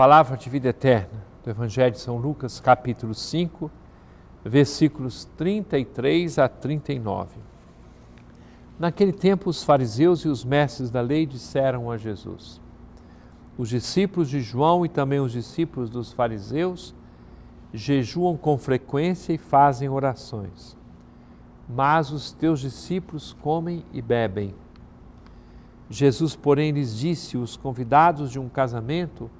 palavra de vida eterna do Evangelho de São Lucas, capítulo 5, versículos 33 a 39. Naquele tempo, os fariseus e os mestres da lei disseram a Jesus: Os discípulos de João e também os discípulos dos fariseus jejuam com frequência e fazem orações, mas os teus discípulos comem e bebem. Jesus, porém, lhes disse: Os convidados de um casamento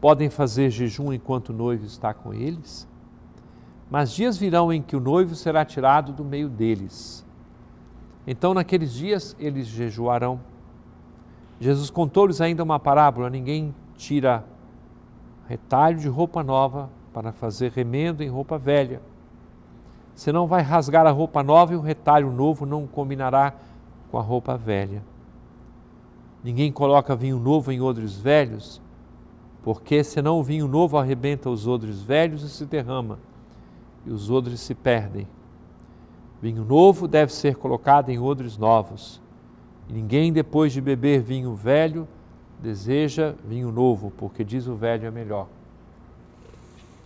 Podem fazer jejum enquanto o noivo está com eles, mas dias virão em que o noivo será tirado do meio deles. Então, naqueles dias, eles jejuarão. Jesus contou-lhes ainda uma parábola: ninguém tira retalho de roupa nova para fazer remendo em roupa velha. Senão vai rasgar a roupa nova e o retalho novo não combinará com a roupa velha. Ninguém coloca vinho novo em odres velhos, porque senão o vinho novo arrebenta os odres velhos e se derrama, e os odres se perdem. Vinho novo deve ser colocado em odres novos, e ninguém depois de beber vinho velho deseja vinho novo, porque diz o velho é melhor.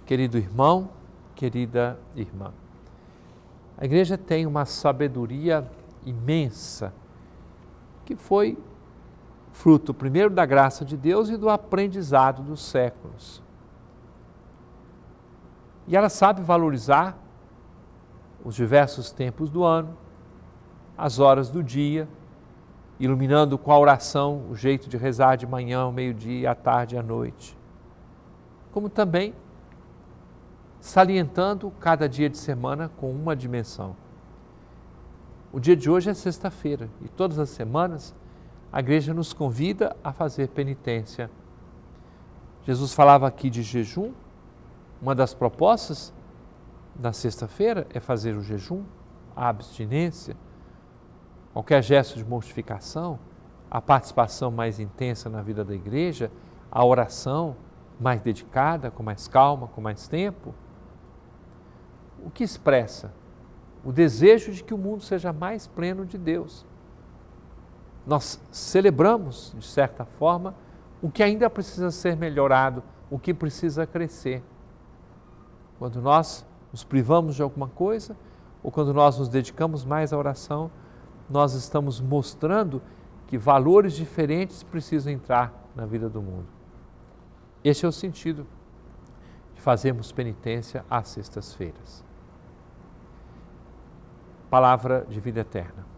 Querido irmão, querida irmã, a igreja tem uma sabedoria imensa que foi fruto primeiro da graça de Deus e do aprendizado dos séculos. E ela sabe valorizar os diversos tempos do ano, as horas do dia, iluminando com a oração o jeito de rezar de manhã, ao meio-dia, à tarde à noite. Como também salientando cada dia de semana com uma dimensão. O dia de hoje é sexta-feira e todas as semanas a igreja nos convida a fazer penitência. Jesus falava aqui de jejum. Uma das propostas na sexta-feira é fazer o jejum, a abstinência, qualquer gesto de mortificação, a participação mais intensa na vida da igreja, a oração mais dedicada, com mais calma, com mais tempo. O que expressa? O desejo de que o mundo seja mais pleno de Deus nós celebramos, de certa forma, o que ainda precisa ser melhorado, o que precisa crescer. Quando nós nos privamos de alguma coisa, ou quando nós nos dedicamos mais à oração, nós estamos mostrando que valores diferentes precisam entrar na vida do mundo. Este é o sentido de fazermos penitência às sextas-feiras. Palavra de vida eterna.